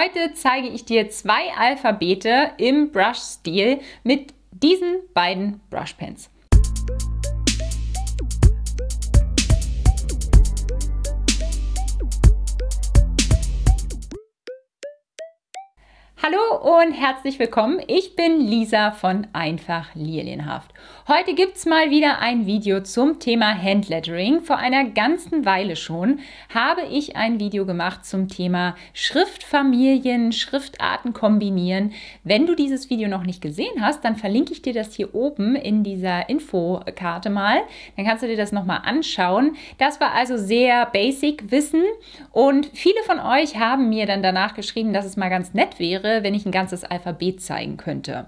Heute zeige ich dir zwei Alphabete im Brush-Stil mit diesen beiden Brushpens. Hallo und herzlich willkommen. Ich bin Lisa von Einfach Lilienhaft. Heute gibt's mal wieder ein Video zum Thema Handlettering. Vor einer ganzen Weile schon habe ich ein Video gemacht zum Thema Schriftfamilien, Schriftarten kombinieren. Wenn du dieses Video noch nicht gesehen hast, dann verlinke ich dir das hier oben in dieser Infokarte mal. Dann kannst du dir das nochmal anschauen. Das war also sehr basic Wissen und viele von euch haben mir dann danach geschrieben, dass es mal ganz nett wäre, wenn ich ein ganzes Alphabet zeigen könnte.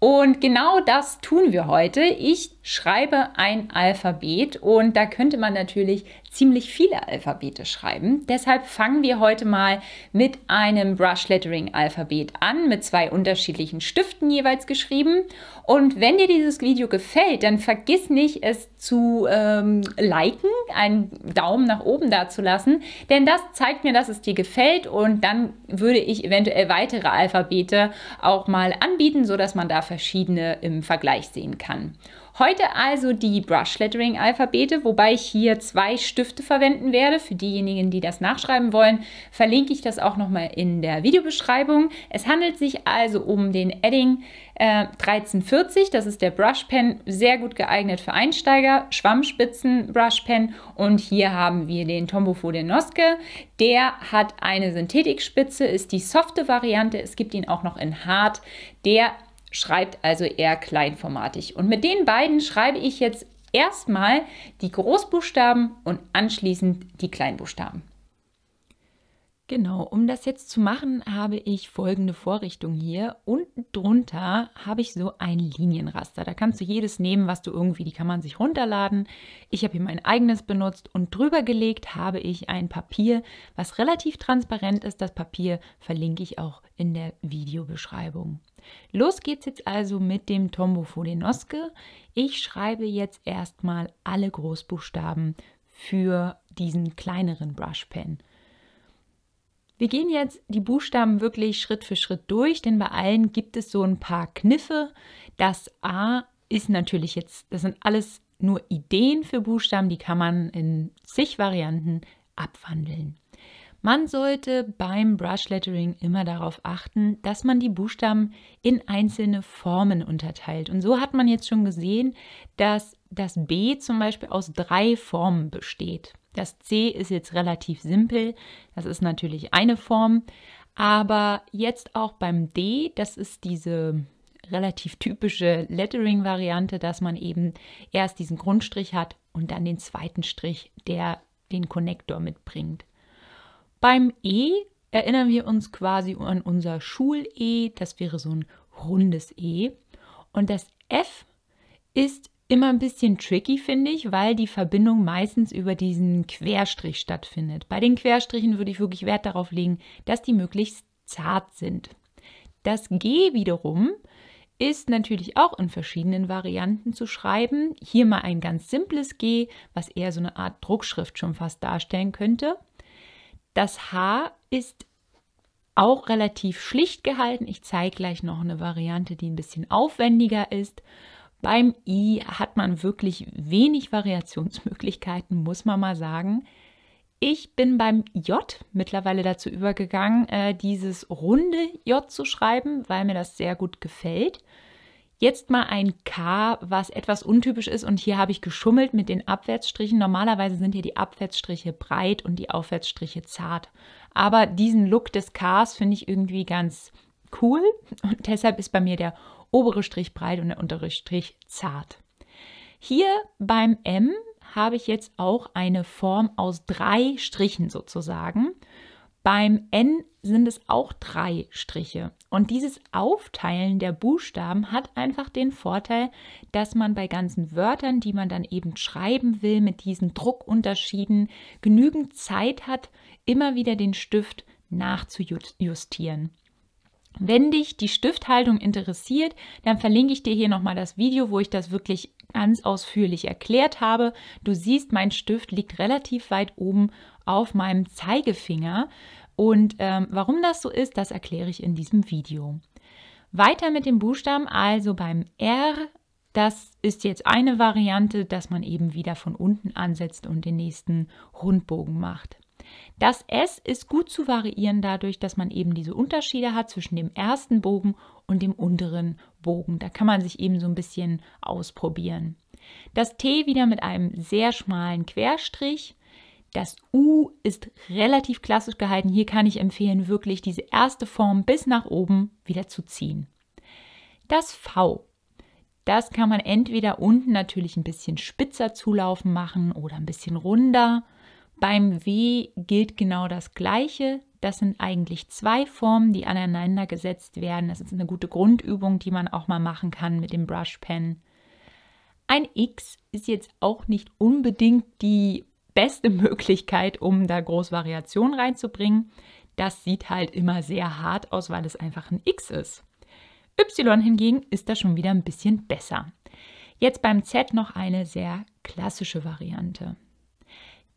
Und genau das tun wir heute. Ich schreibe ein Alphabet und da könnte man natürlich ziemlich viele Alphabete schreiben. Deshalb fangen wir heute mal mit einem Brush Lettering Alphabet an, mit zwei unterschiedlichen Stiften jeweils geschrieben. Und wenn dir dieses Video gefällt, dann vergiss nicht, es zu ähm, liken, einen Daumen nach oben da zu lassen, denn das zeigt mir, dass es dir gefällt und dann würde ich eventuell weitere Alphabete auch mal anbieten, sodass man da verschiedene im Vergleich sehen kann. Heute also die Brush Lettering Alphabete, wobei ich hier zwei Stifte verwenden werde. Für diejenigen, die das nachschreiben wollen, verlinke ich das auch nochmal in der Videobeschreibung. Es handelt sich also um den Edding äh, 1340. Das ist der Brush Pen, sehr gut geeignet für Einsteiger, Schwammspitzen Brush Pen. Und hier haben wir den Tombofo de Noske. Der hat eine Synthetikspitze, ist die softe Variante. Es gibt ihn auch noch in Hart. Der schreibt also eher kleinformatig. Und mit den beiden schreibe ich jetzt erstmal die Großbuchstaben und anschließend die Kleinbuchstaben. Genau, um das jetzt zu machen, habe ich folgende Vorrichtung hier. Unten drunter habe ich so ein Linienraster. Da kannst du jedes nehmen, was du irgendwie, die kann man sich runterladen. Ich habe hier mein eigenes benutzt und drüber gelegt habe ich ein Papier, was relativ transparent ist. Das Papier verlinke ich auch in der Videobeschreibung. Los geht's jetzt also mit dem Tombo Fodenoske. Ich schreibe jetzt erstmal alle Großbuchstaben für diesen kleineren Brushpen. Wir gehen jetzt die Buchstaben wirklich Schritt für Schritt durch, denn bei allen gibt es so ein paar Kniffe. Das A ist natürlich jetzt, das sind alles nur Ideen für Buchstaben, die kann man in zig Varianten abwandeln. Man sollte beim Brush Lettering immer darauf achten, dass man die Buchstaben in einzelne Formen unterteilt. Und so hat man jetzt schon gesehen, dass das B zum Beispiel aus drei Formen besteht. Das C ist jetzt relativ simpel, das ist natürlich eine Form, aber jetzt auch beim D, das ist diese relativ typische Lettering-Variante, dass man eben erst diesen Grundstrich hat und dann den zweiten Strich, der den Konnektor mitbringt. Beim E erinnern wir uns quasi an unser Schul-E, das wäre so ein rundes E. Und das F ist immer ein bisschen tricky, finde ich, weil die Verbindung meistens über diesen Querstrich stattfindet. Bei den Querstrichen würde ich wirklich Wert darauf legen, dass die möglichst zart sind. Das G wiederum ist natürlich auch in verschiedenen Varianten zu schreiben. Hier mal ein ganz simples G, was eher so eine Art Druckschrift schon fast darstellen könnte. Das H ist auch relativ schlicht gehalten. Ich zeige gleich noch eine Variante, die ein bisschen aufwendiger ist. Beim I hat man wirklich wenig Variationsmöglichkeiten, muss man mal sagen. Ich bin beim J mittlerweile dazu übergegangen, äh, dieses runde J zu schreiben, weil mir das sehr gut gefällt. Jetzt mal ein K, was etwas untypisch ist und hier habe ich geschummelt mit den Abwärtsstrichen. Normalerweise sind hier die Abwärtsstriche breit und die Aufwärtsstriche zart. Aber diesen Look des Ks finde ich irgendwie ganz cool und deshalb ist bei mir der obere Strich breit und der untere Strich zart. Hier beim M habe ich jetzt auch eine Form aus drei Strichen sozusagen. Beim N sind es auch drei Striche. Und dieses Aufteilen der Buchstaben hat einfach den Vorteil, dass man bei ganzen Wörtern, die man dann eben schreiben will, mit diesen Druckunterschieden genügend Zeit hat, immer wieder den Stift nachzujustieren. Wenn dich die Stifthaltung interessiert, dann verlinke ich dir hier nochmal das Video, wo ich das wirklich ganz ausführlich erklärt habe. Du siehst, mein Stift liegt relativ weit oben auf meinem Zeigefinger. Und ähm, warum das so ist, das erkläre ich in diesem Video. Weiter mit dem Buchstaben, also beim R. Das ist jetzt eine Variante, dass man eben wieder von unten ansetzt und den nächsten Rundbogen macht. Das S ist gut zu variieren dadurch, dass man eben diese Unterschiede hat zwischen dem ersten Bogen und dem unteren Bogen. Da kann man sich eben so ein bisschen ausprobieren. Das T wieder mit einem sehr schmalen Querstrich. Das U ist relativ klassisch gehalten. Hier kann ich empfehlen, wirklich diese erste Form bis nach oben wieder zu ziehen. Das V. Das kann man entweder unten natürlich ein bisschen spitzer zulaufen machen oder ein bisschen runder. Beim W gilt genau das Gleiche. Das sind eigentlich zwei Formen, die aneinander gesetzt werden. Das ist eine gute Grundübung, die man auch mal machen kann mit dem Brushpen. Ein X ist jetzt auch nicht unbedingt die beste Möglichkeit, um da groß Variation reinzubringen. Das sieht halt immer sehr hart aus, weil es einfach ein X ist. Y hingegen ist da schon wieder ein bisschen besser. Jetzt beim Z noch eine sehr klassische Variante.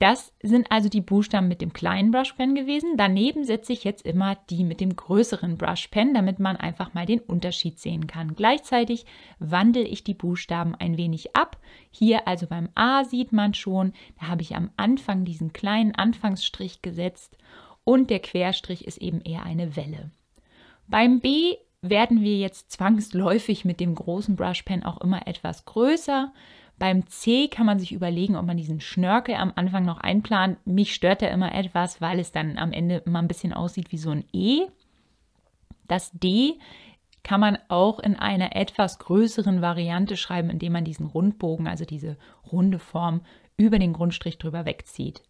Das sind also die Buchstaben mit dem kleinen Brushpen gewesen. Daneben setze ich jetzt immer die mit dem größeren Brushpen, damit man einfach mal den Unterschied sehen kann. Gleichzeitig wandle ich die Buchstaben ein wenig ab. Hier also beim A sieht man schon, da habe ich am Anfang diesen kleinen Anfangsstrich gesetzt und der Querstrich ist eben eher eine Welle. Beim B werden wir jetzt zwangsläufig mit dem großen Brushpen auch immer etwas größer. Beim C kann man sich überlegen, ob man diesen Schnörkel am Anfang noch einplant. Mich stört er immer etwas, weil es dann am Ende immer ein bisschen aussieht wie so ein E. Das D kann man auch in einer etwas größeren Variante schreiben, indem man diesen Rundbogen, also diese runde Form, über den Grundstrich drüber wegzieht.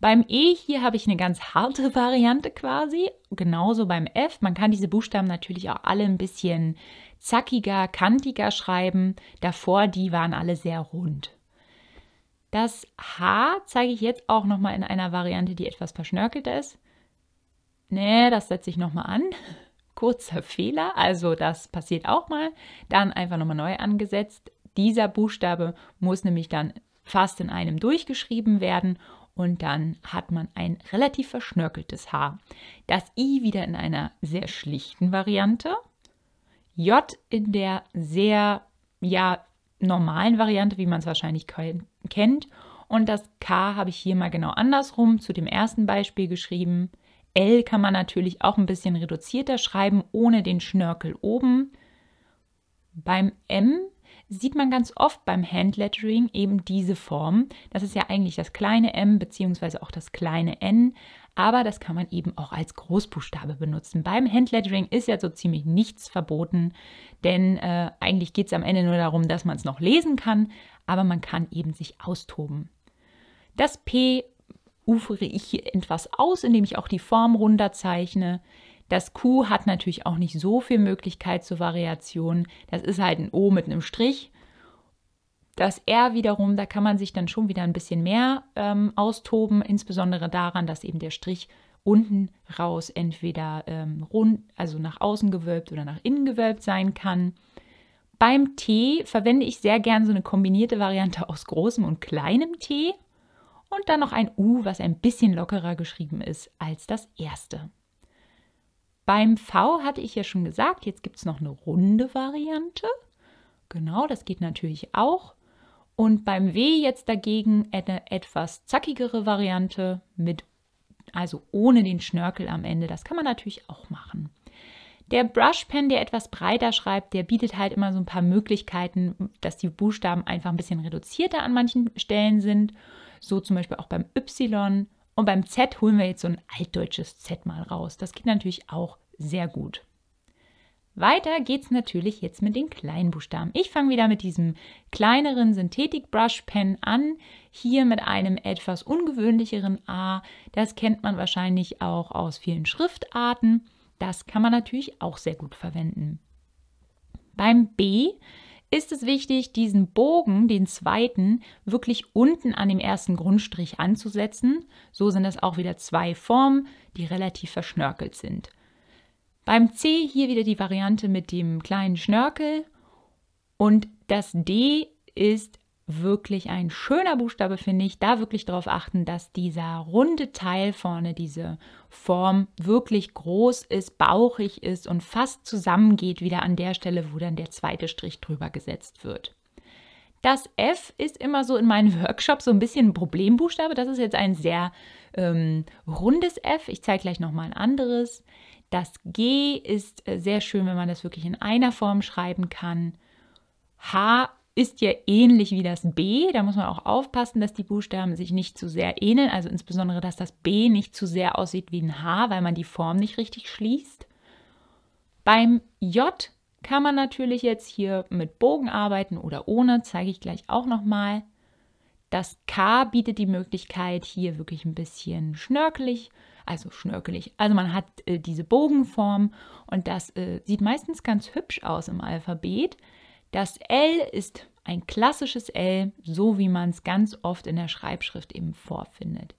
Beim E hier habe ich eine ganz harte Variante quasi, genauso beim F. Man kann diese Buchstaben natürlich auch alle ein bisschen zackiger, kantiger schreiben. Davor, die waren alle sehr rund. Das H zeige ich jetzt auch nochmal in einer Variante, die etwas verschnörkelter ist. Ne, das setze ich nochmal an. Kurzer Fehler, also das passiert auch mal. Dann einfach nochmal neu angesetzt. Dieser Buchstabe muss nämlich dann fast in einem durchgeschrieben werden und dann hat man ein relativ verschnörkeltes Haar. Das I wieder in einer sehr schlichten Variante, J in der sehr, ja, normalen Variante, wie man es wahrscheinlich kennt. Und das K habe ich hier mal genau andersrum zu dem ersten Beispiel geschrieben. L kann man natürlich auch ein bisschen reduzierter schreiben, ohne den Schnörkel oben. Beim M sieht man ganz oft beim Handlettering eben diese Form. Das ist ja eigentlich das kleine M bzw. auch das kleine N, aber das kann man eben auch als Großbuchstabe benutzen. Beim Handlettering ist ja so ziemlich nichts verboten, denn äh, eigentlich geht es am Ende nur darum, dass man es noch lesen kann, aber man kann eben sich austoben. Das P ufere ich hier etwas aus, indem ich auch die Form runter zeichne. Das Q hat natürlich auch nicht so viel Möglichkeit zur Variation. Das ist halt ein O mit einem Strich. Das R wiederum, da kann man sich dann schon wieder ein bisschen mehr ähm, austoben, insbesondere daran, dass eben der Strich unten raus entweder ähm, rund, also nach außen gewölbt oder nach innen gewölbt sein kann. Beim T verwende ich sehr gern so eine kombinierte Variante aus großem und kleinem T und dann noch ein U, was ein bisschen lockerer geschrieben ist als das erste. Beim V hatte ich ja schon gesagt, jetzt gibt es noch eine runde Variante. Genau, das geht natürlich auch. Und beim W jetzt dagegen eine etwas zackigere Variante mit, also ohne den Schnörkel am Ende. Das kann man natürlich auch machen. Der Brushpen, der etwas breiter schreibt, der bietet halt immer so ein paar Möglichkeiten, dass die Buchstaben einfach ein bisschen reduzierter an manchen Stellen sind. So zum Beispiel auch beim Y und beim Z holen wir jetzt so ein altdeutsches Z mal raus. Das geht natürlich auch sehr gut. Weiter geht's natürlich jetzt mit den kleinen Buchstaben. Ich fange wieder mit diesem kleineren Synthetik Brush Pen an. Hier mit einem etwas ungewöhnlicheren A. Das kennt man wahrscheinlich auch aus vielen Schriftarten. Das kann man natürlich auch sehr gut verwenden. Beim B ist es wichtig, diesen Bogen, den zweiten, wirklich unten an dem ersten Grundstrich anzusetzen. So sind das auch wieder zwei Formen, die relativ verschnörkelt sind. Beim C hier wieder die Variante mit dem kleinen Schnörkel und das D ist wirklich ein schöner Buchstabe, finde ich. Da wirklich darauf achten, dass dieser runde Teil vorne, diese Form wirklich groß ist, bauchig ist und fast zusammengeht wieder an der Stelle, wo dann der zweite Strich drüber gesetzt wird. Das F ist immer so in meinen Workshops so ein bisschen ein Problembuchstabe. Das ist jetzt ein sehr ähm, rundes F. Ich zeige gleich nochmal ein anderes. Das G ist äh, sehr schön, wenn man das wirklich in einer Form schreiben kann. H ist ja ähnlich wie das B. Da muss man auch aufpassen, dass die Buchstaben sich nicht zu sehr ähneln. Also insbesondere, dass das B nicht zu sehr aussieht wie ein H, weil man die Form nicht richtig schließt. Beim J kann man natürlich jetzt hier mit Bogen arbeiten oder ohne, zeige ich gleich auch nochmal. Das K bietet die Möglichkeit, hier wirklich ein bisschen schnörkelig, also schnörkelig. Also man hat äh, diese Bogenform und das äh, sieht meistens ganz hübsch aus im Alphabet. Das L ist ein klassisches L, so wie man es ganz oft in der Schreibschrift eben vorfindet.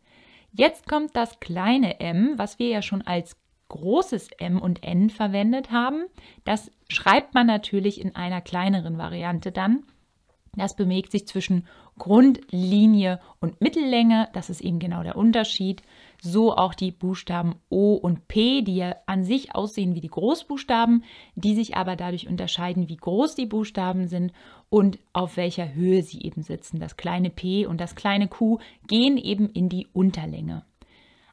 Jetzt kommt das kleine m, was wir ja schon als großes M und N verwendet haben. Das schreibt man natürlich in einer kleineren Variante dann. Das bewegt sich zwischen Grundlinie und Mittellänge, das ist eben genau der Unterschied. So auch die Buchstaben O und P, die ja an sich aussehen wie die Großbuchstaben, die sich aber dadurch unterscheiden, wie groß die Buchstaben sind und auf welcher Höhe sie eben sitzen. Das kleine P und das kleine Q gehen eben in die Unterlänge.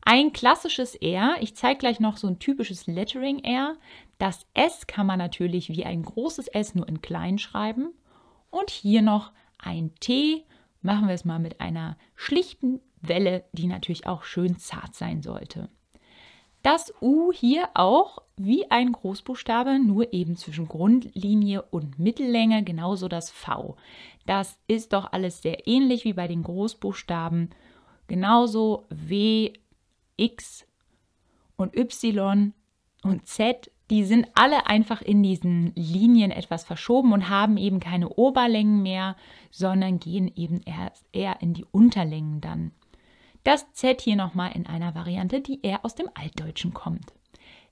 Ein klassisches R, ich zeige gleich noch so ein typisches Lettering R. Das S kann man natürlich wie ein großes S nur in klein schreiben. Und hier noch ein T machen wir es mal mit einer schlichten Welle, die natürlich auch schön zart sein sollte. Das U hier auch wie ein Großbuchstabe, nur eben zwischen Grundlinie und Mittellänge, genauso das V. Das ist doch alles sehr ähnlich wie bei den Großbuchstaben. Genauso W, X und Y und Z die sind alle einfach in diesen Linien etwas verschoben und haben eben keine Oberlängen mehr, sondern gehen eben erst eher in die Unterlängen dann. Das Z hier nochmal in einer Variante, die eher aus dem Altdeutschen kommt.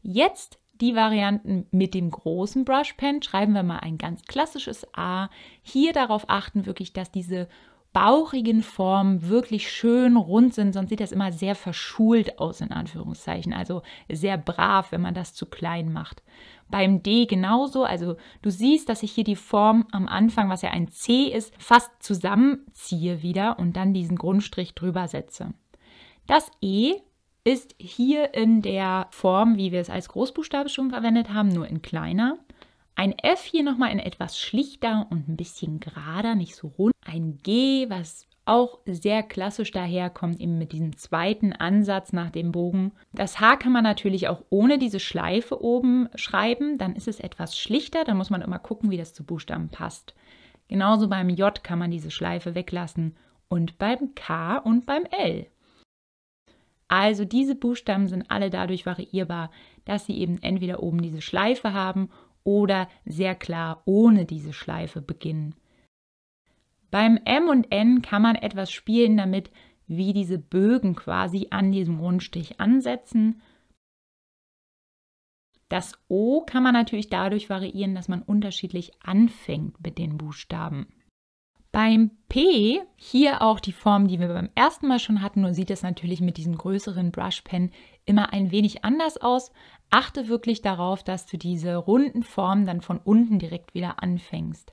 Jetzt die Varianten mit dem großen Brushpen. Schreiben wir mal ein ganz klassisches A. Hier darauf achten wirklich, dass diese bauchigen Formen wirklich schön rund sind, sonst sieht das immer sehr verschult aus, in Anführungszeichen. Also sehr brav, wenn man das zu klein macht. Beim D genauso, also du siehst, dass ich hier die Form am Anfang, was ja ein C ist, fast zusammenziehe wieder und dann diesen Grundstrich drüber setze. Das E ist hier in der Form, wie wir es als Großbuchstabe schon verwendet haben, nur in kleiner. Ein F hier nochmal in etwas schlichter und ein bisschen gerader, nicht so rund. Ein G, was auch sehr klassisch daherkommt, eben mit diesem zweiten Ansatz nach dem Bogen. Das H kann man natürlich auch ohne diese Schleife oben schreiben, dann ist es etwas schlichter, da muss man immer gucken, wie das zu Buchstaben passt. Genauso beim J kann man diese Schleife weglassen und beim K und beim L. Also diese Buchstaben sind alle dadurch variierbar, dass sie eben entweder oben diese Schleife haben oder sehr klar ohne diese Schleife beginnen. Beim M und N kann man etwas spielen damit, wie diese Bögen quasi an diesem Rundstich ansetzen. Das O kann man natürlich dadurch variieren, dass man unterschiedlich anfängt mit den Buchstaben. Beim P, hier auch die Form, die wir beim ersten Mal schon hatten, nur sieht es natürlich mit diesem größeren Brushpen immer ein wenig anders aus. Achte wirklich darauf, dass du diese runden Formen dann von unten direkt wieder anfängst.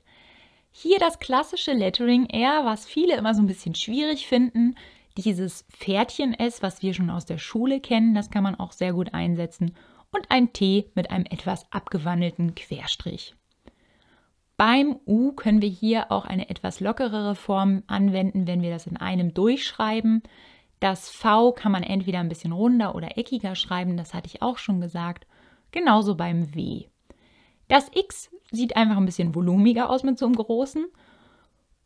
Hier das klassische Lettering R, was viele immer so ein bisschen schwierig finden. Dieses Pferdchen S, was wir schon aus der Schule kennen, das kann man auch sehr gut einsetzen. Und ein T mit einem etwas abgewandelten Querstrich. Beim U können wir hier auch eine etwas lockerere Form anwenden, wenn wir das in einem durchschreiben. Das V kann man entweder ein bisschen runder oder eckiger schreiben, das hatte ich auch schon gesagt. Genauso beim W. Das X sieht einfach ein bisschen volumiger aus mit so einem großen.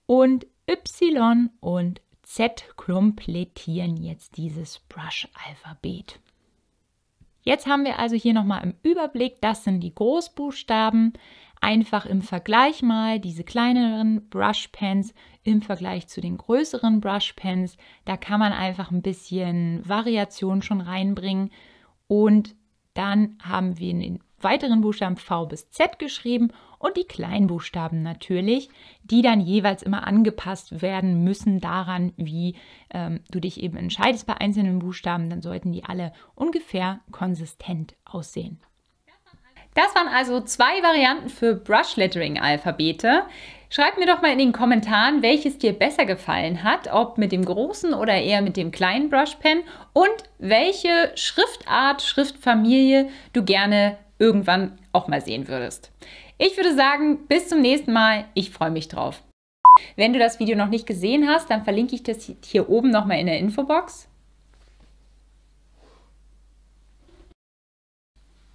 Und Y und Z komplettieren jetzt dieses Brush-Alphabet. Jetzt haben wir also hier nochmal im Überblick, das sind die Großbuchstaben. Einfach im Vergleich mal diese kleineren Brush Pens im Vergleich zu den größeren Brush Pens. Da kann man einfach ein bisschen Variation schon reinbringen. Und dann haben wir in den weiteren Buchstaben V bis Z geschrieben und die Kleinbuchstaben natürlich, die dann jeweils immer angepasst werden müssen daran, wie ähm, du dich eben entscheidest bei einzelnen Buchstaben. Dann sollten die alle ungefähr konsistent aussehen. Das waren also zwei Varianten für Brush Lettering Alphabete. Schreib mir doch mal in den Kommentaren, welches dir besser gefallen hat, ob mit dem großen oder eher mit dem kleinen Brush Pen und welche Schriftart, Schriftfamilie du gerne irgendwann auch mal sehen würdest. Ich würde sagen, bis zum nächsten Mal. Ich freue mich drauf. Wenn du das Video noch nicht gesehen hast, dann verlinke ich das hier oben nochmal in der Infobox.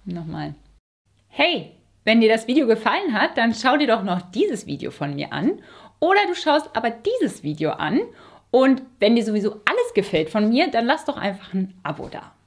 Nochmal. Hey, wenn dir das Video gefallen hat, dann schau dir doch noch dieses Video von mir an. Oder du schaust aber dieses Video an. Und wenn dir sowieso alles gefällt von mir, dann lass doch einfach ein Abo da.